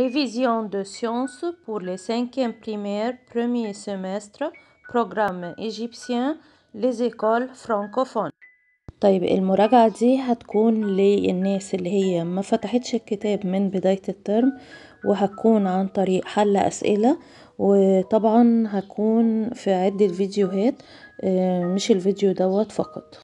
Révision de sciences pour les cinquièmes primaires, premier semestre, programme égyptien, les écoles francophones. طيب المراجعة دي هتكون للناس اللي هي ما فتحتش الكتاب من بداية الترم وهتكون عن طريق حل أسئلة وطبعا هكون في عدة فيديوهات آه، مش الفيديو دوت فقط